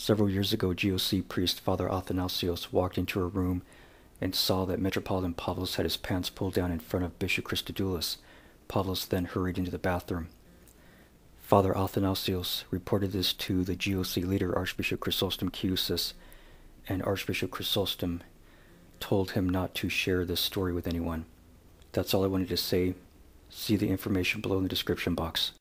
Several years ago, GOC priest Father Athanasios walked into a room and saw that Metropolitan Pavlos had his pants pulled down in front of Bishop Christodoulos. Pavlos then hurried into the bathroom. Father Athanasios reported this to the GOC leader Archbishop Chrysostom Cusis, and Archbishop Chrysostom told him not to share this story with anyone. That's all I wanted to say. See the information below in the description box.